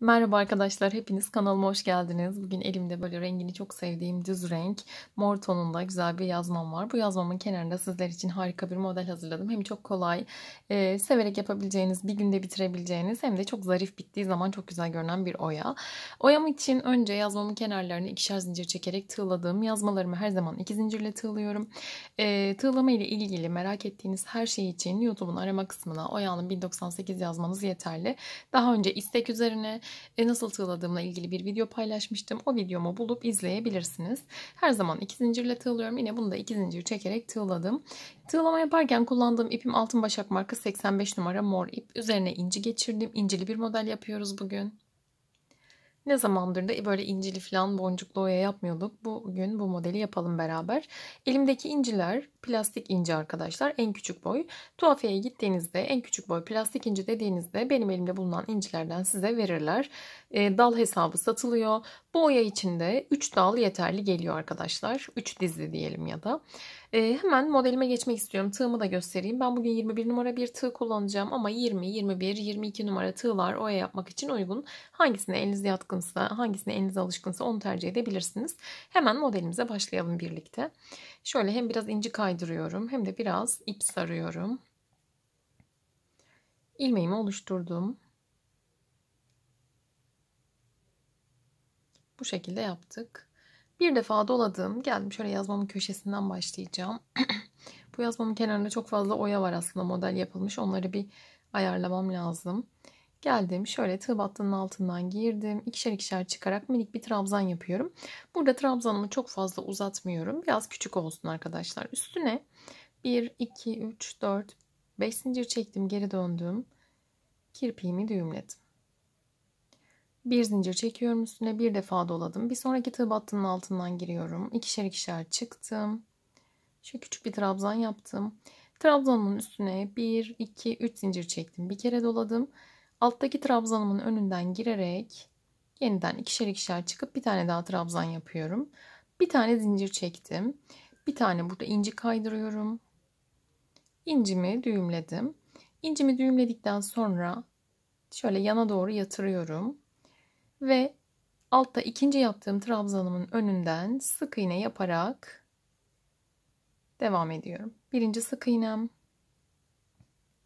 Merhaba arkadaşlar, hepiniz kanalıma hoş geldiniz. Bugün elimde böyle rengini çok sevdiğim düz renk, mor tonunda güzel bir yazmam var. Bu yazmamın kenarında sizler için harika bir model hazırladım. Hem çok kolay, e, severek yapabileceğiniz, bir günde bitirebileceğiniz hem de çok zarif bittiği zaman çok güzel görünen bir oya. Oyam için önce yazmamın kenarlarını ikişer zincir çekerek tığladığım yazmalarımı her zaman iki zincirle tığlıyorum. E, tığlama ile ilgili merak ettiğiniz her şey için YouTube'un arama kısmına oyanın 1098 yazmanız yeterli. Daha önce istek üzerine e nasıl tığladığımla ilgili bir video paylaşmıştım. O videomu bulup izleyebilirsiniz. Her zaman iki zincirle tığlıyorum. Yine bunu da iki zincir çekerek tığladım. Tığlama yaparken kullandığım ipim Altın Başak marka 85 numara mor ip. Üzerine inci geçirdim. İncili bir model yapıyoruz bugün. Ne zamandır da böyle incili falan boncuklu oya yapmıyorduk. Bugün bu modeli yapalım beraber. Elimdeki inciler plastik inci arkadaşlar. En küçük boy. Tuhafiyeye gittiğinizde en küçük boy plastik inci dediğinizde benim elimde bulunan incilerden size verirler. E, dal hesabı satılıyor. Bu oya içinde 3 dal yeterli geliyor arkadaşlar. 3 dizli diyelim ya da. Ee, hemen modelime geçmek istiyorum. Tığımı da göstereyim. Ben bugün 21 numara bir tığ kullanacağım ama 20, 21, 22 numara tığlar oya yapmak için uygun. Hangisine eliniz yatkınsa, hangisine eliniz alışkınsa onu tercih edebilirsiniz. Hemen modelimize başlayalım birlikte. Şöyle hem biraz inci kaydırıyorum hem de biraz ip sarıyorum. Ilmeğimi oluşturdum. Bu şekilde yaptık. Bir defa doladım. Geldim şöyle yazmamın köşesinden başlayacağım. Bu yazmamın kenarında çok fazla oya var aslında model yapılmış. Onları bir ayarlamam lazım. Geldim şöyle tığ battının altından girdim. İkişer ikişer çıkarak minik bir trabzan yapıyorum. Burada trabzanımı çok fazla uzatmıyorum. Biraz küçük olsun arkadaşlar. Üstüne 1, 2, 3, 4, 5 zincir çektim. Geri döndüm. Kirpiğimi düğümledim. Bir zincir çekiyorum üstüne bir defa doladım. Bir sonraki tığ battının altından giriyorum. İkişer ikişer çıktım. Şu küçük bir trabzan yaptım. Trabzanımın üstüne 1, 2, 3 zincir çektim. Bir kere doladım. Alttaki trabzanımın önünden girerek yeniden ikişer ikişer çıkıp bir tane daha trabzan yapıyorum. Bir tane zincir çektim. Bir tane burada inci kaydırıyorum. İncimi düğümledim. İncimi düğümledikten sonra şöyle yana doğru yatırıyorum. Ve altta ikinci yaptığım trabzanımın önünden sık iğne yaparak devam ediyorum. Birinci sık iğnem.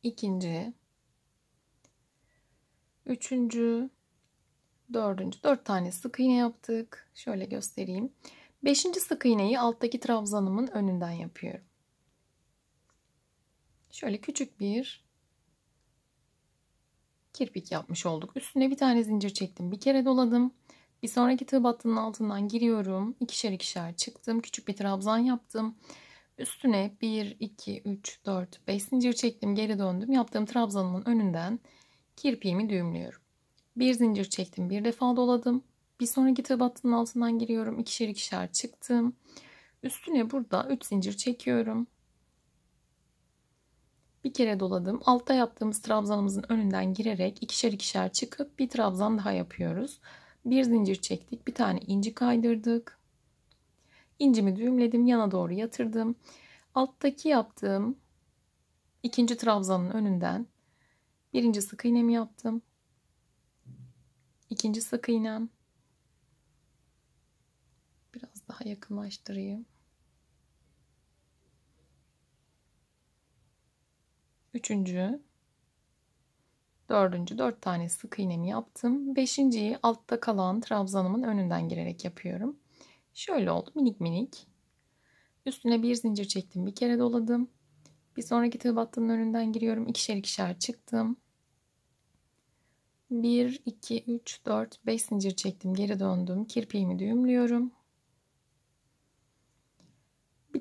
ikinci, Üçüncü. Dördüncü. Dört tane sık iğne yaptık. Şöyle göstereyim. Beşinci sık iğneyi alttaki trabzanımın önünden yapıyorum. Şöyle küçük bir kirpik yapmış olduk. Üstüne bir tane zincir çektim. Bir kere doladım. Bir sonraki tığ battının altından giriyorum. ikişer ikişer çıktım. Küçük bir trabzan yaptım. Üstüne 1, 2, 3, 4, 5 zincir çektim. Geri döndüm. Yaptığım trabzanımın önünden kirpiğimi düğümlüyorum. Bir zincir çektim. Bir defa doladım. Bir sonraki tığ battının altından giriyorum. ikişer ikişer çıktım. Üstüne burada 3 zincir çekiyorum bir kere doladım. Altta yaptığımız trabzanımızın önünden girerek ikişer ikişer çıkıp bir trabzan daha yapıyoruz. Bir zincir çektik. Bir tane inci kaydırdık. İncimi düğümledim. Yana doğru yatırdım. Alttaki yaptığım ikinci trabzanın önünden birinci sık iğnemi yaptım. İkinci sık iğnem. Biraz daha yakınlaştırayım. üçüncü, dördüncü, dört tane sık iğnemi yaptım. Beşinciyi altta kalan trabzanımın önünden girerek yapıyorum. Şöyle oldu minik minik. Üstüne bir zincir çektim, bir kere doladım. Bir sonraki tığ battığının önünden giriyorum. ikişer ikişer çıktım. 1, 2, 3, 4, 5 zincir çektim. Geri döndüm. Kirpiğimi düğümlüyorum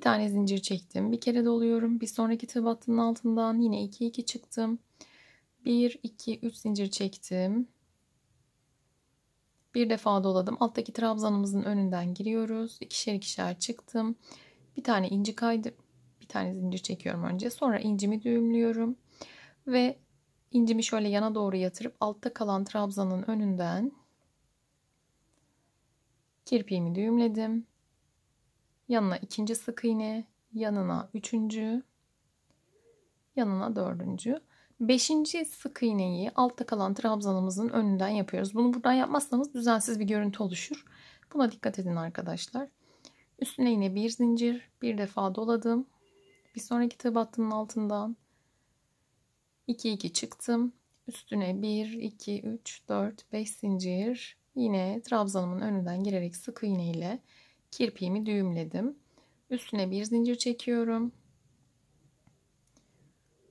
tane zincir çektim. Bir kere doluyorum. Bir sonraki tığ battının altından yine 2 2 çıktım. 1 2 3 zincir çektim. Bir defa doladım. Alttaki trabzanımızın önünden giriyoruz. İkişer ikişer çıktım. Bir tane inci kaydır bir tane zincir çekiyorum önce. Sonra incimi düğümlüyorum ve incimi şöyle yana doğru yatırıp altta kalan trabzanın önünden kirpiğimi düğümledim. Yanına ikinci sık iğne, yanına üçüncü, yanına dördüncü. Beşinci sık iğneyi altta kalan trabzanımızın önünden yapıyoruz. Bunu buradan yapmazsanız düzensiz bir görüntü oluşur. Buna dikkat edin arkadaşlar. Üstüne yine bir zincir, bir defa doladım. Bir sonraki tığ battının altından 2 2 çıktım. Üstüne 1 2 3 4 5 zincir. Yine trabzanımın önünden girerek sık iğne ile kirpiğimi düğümledim. Üstüne bir zincir çekiyorum.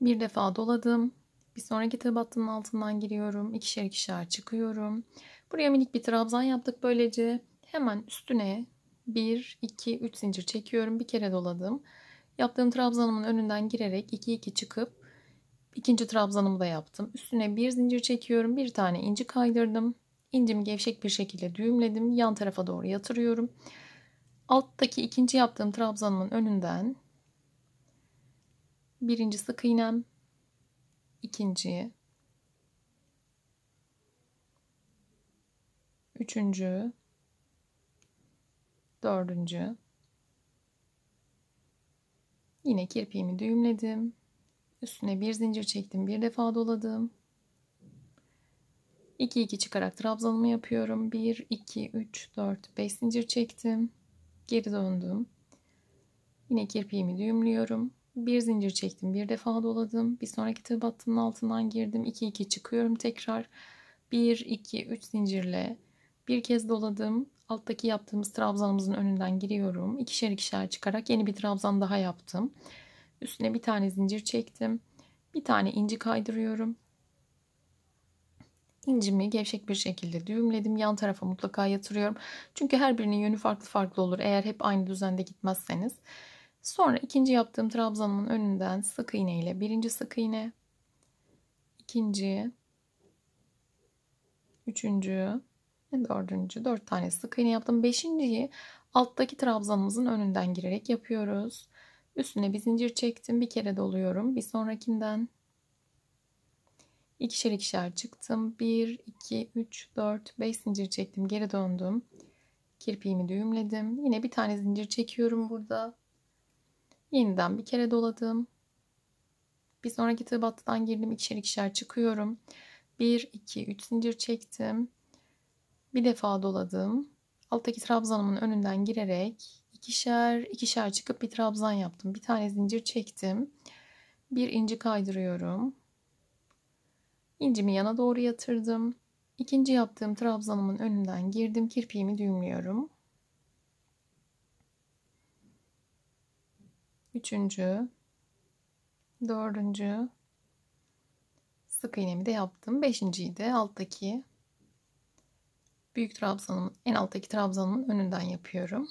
Bir defa doladım. Bir sonraki tığ altından giriyorum. İkişer ikişer çıkıyorum. Buraya minik bir trabzan yaptık böylece. Hemen üstüne 1, 2, 3 zincir çekiyorum. Bir kere doladım. Yaptığım trabzanımın önünden girerek 2, 2 çıkıp ikinci trabzanımı da yaptım. Üstüne bir zincir çekiyorum. Bir tane inci kaydırdım. İncimi gevşek bir şekilde düğümledim. Yan tarafa doğru yatırıyorum. Alttaki ikinci yaptığım trabzanımın önünden birinci sık iğnem, ikinci, üçüncü, dördüncü, yine kirpiğimi düğümledim. Üstüne bir zincir çektim, bir defa doladım. 2 2 çıkarak trabzanımı yapıyorum. 1 2 3 4 5 zincir çektim. Geri döndüm. Yine kirpiğimi düğümlüyorum. Bir zincir çektim. Bir defa doladım. Bir sonraki tığ battının altından girdim. 2 2 çıkıyorum tekrar. 1 2 3 zincirle bir kez doladım. Alttaki yaptığımız trabzanımızın önünden giriyorum. İkişer ikişer çıkarak yeni bir trabzan daha yaptım. Üstüne bir tane zincir çektim. Bir tane inci kaydırıyorum. İncimi gevşek bir şekilde düğümledim. Yan tarafa mutlaka yatırıyorum. Çünkü her birinin yönü farklı farklı olur. Eğer hep aynı düzende gitmezseniz. Sonra ikinci yaptığım trabzanımın önünden sık iğne ile birinci sık iğne, ikinci, üçüncü dördüncü. Dört tane sık iğne yaptım. Beşinciyi alttaki trabzanımızın önünden girerek yapıyoruz. Üstüne bir zincir çektim. Bir kere doluyorum. Bir sonrakinden İkişer ikişer çıktım. 1, 2, 3, 4, 5 zincir çektim. Geri döndüm. Kirpiğimi düğümledim. Yine bir tane zincir çekiyorum burada. Yeniden bir kere doladım. Bir sonraki tığ battıdan girdim. İkişer ikişer çıkıyorum. 1, 2, 3 zincir çektim. Bir defa doladım. Alttaki trabzanımın önünden girerek ikişer ikişer çıkıp bir trabzan yaptım. Bir tane zincir çektim. Bir inci kaydırıyorum. İncimi yana doğru yatırdım. İkinci yaptığım trabzanımın önünden girdim. Kirpiğimi düğümlüyorum. Üçüncü. Dördüncü. Sık iğnemi de yaptım. Beşinciyi de alttaki büyük trabzanımın en alttaki trabzanımın önünden yapıyorum.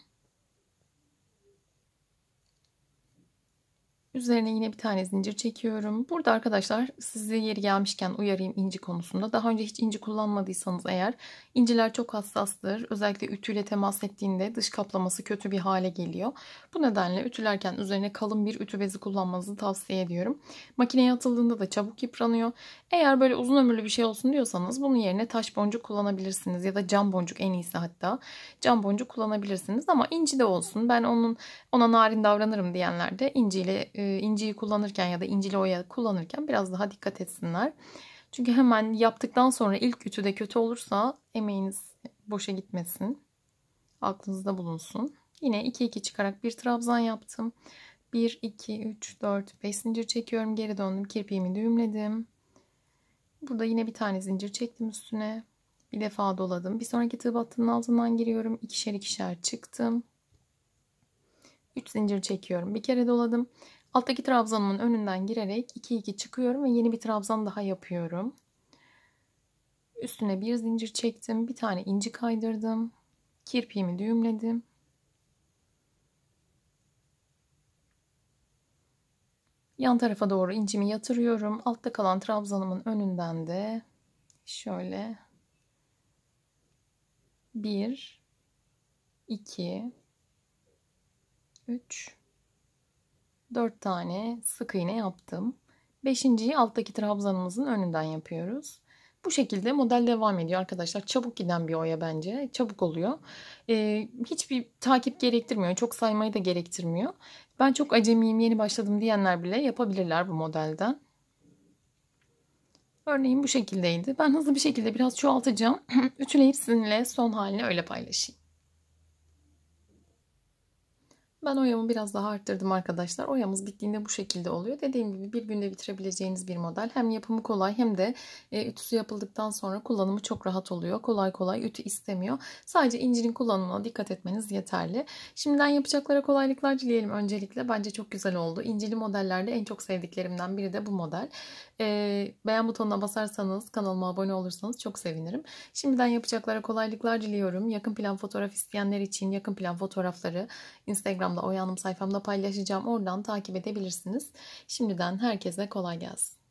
Üzerine yine bir tane zincir çekiyorum. Burada arkadaşlar sizi yeri gelmişken uyarayım inci konusunda. Daha önce hiç inci kullanmadıysanız eğer inciler çok hassastır. Özellikle ütüyle temas ettiğinde dış kaplaması kötü bir hale geliyor. Bu nedenle ütülerken üzerine kalın bir ütü bezi kullanmanızı tavsiye ediyorum. Makineye atıldığında da çabuk yıpranıyor. Eğer böyle uzun ömürlü bir şey olsun diyorsanız bunun yerine taş boncuk kullanabilirsiniz. Ya da cam boncuk en iyisi hatta. Cam boncuk kullanabilirsiniz ama inci de olsun. Ben onun ona narin davranırım diyenler de inciyle e, e, inciyi kullanırken ya da incili oya kullanırken biraz daha dikkat etsinler. Çünkü hemen yaptıktan sonra ilk ütüde kötü olursa emeğiniz boşa gitmesin. Aklınızda bulunsun. Yine 2-2 çıkarak bir trabzan yaptım. 1, 2, 3, 4, 5 zincir çekiyorum. Geri döndüm. Kirpiğimi düğümledim. Burada yine bir tane zincir çektim üstüne. Bir defa doladım. Bir sonraki tığ battının altından giriyorum. İkişer ikişer çıktım. 3 zincir çekiyorum. Bir kere doladım. Alttaki trabzanımın önünden girerek 2-2 çıkıyorum ve yeni bir trabzan daha yapıyorum. Üstüne bir zincir çektim. Bir tane inci kaydırdım. Kirpiğimi düğümledim. Yan tarafa doğru incimi yatırıyorum. Altta kalan trabzanımın önünden de şöyle 1 2 3 4 tane sık iğne yaptım. Beşinciyi alttaki trabzanımızın önünden yapıyoruz. Bu şekilde model devam ediyor arkadaşlar. Çabuk giden bir oya bence. Çabuk oluyor. Ee, hiçbir takip gerektirmiyor. Çok saymayı da gerektirmiyor. Ben çok acemiyim yeni başladım diyenler bile yapabilirler bu modelden. Örneğin bu şekildeydi. Ben hızlı bir şekilde biraz çoğaltacağım. Ütüleyip sizinle son halini öyle paylaşayım. Ben oyamı biraz daha arttırdım arkadaşlar. Oyamız bittiğinde bu şekilde oluyor. Dediğim gibi bir günde bitirebileceğiniz bir model. Hem yapımı kolay hem de e, ütüsü yapıldıktan sonra kullanımı çok rahat oluyor. Kolay kolay ütü istemiyor. Sadece incinin kullanımına dikkat etmeniz yeterli. Şimdiden yapacaklara kolaylıklar dileyelim öncelikle. Bence çok güzel oldu. İncili modellerde en çok sevdiklerimden biri de bu model. E, beğen butonuna basarsanız, kanalıma abone olursanız çok sevinirim. Şimdiden yapacaklara kolaylıklar diliyorum. Yakın plan fotoğraf isteyenler için yakın plan fotoğrafları Instagram Instagram'da Oya Hanım sayfamda paylaşacağım. Oradan takip edebilirsiniz. Şimdiden herkese kolay gelsin.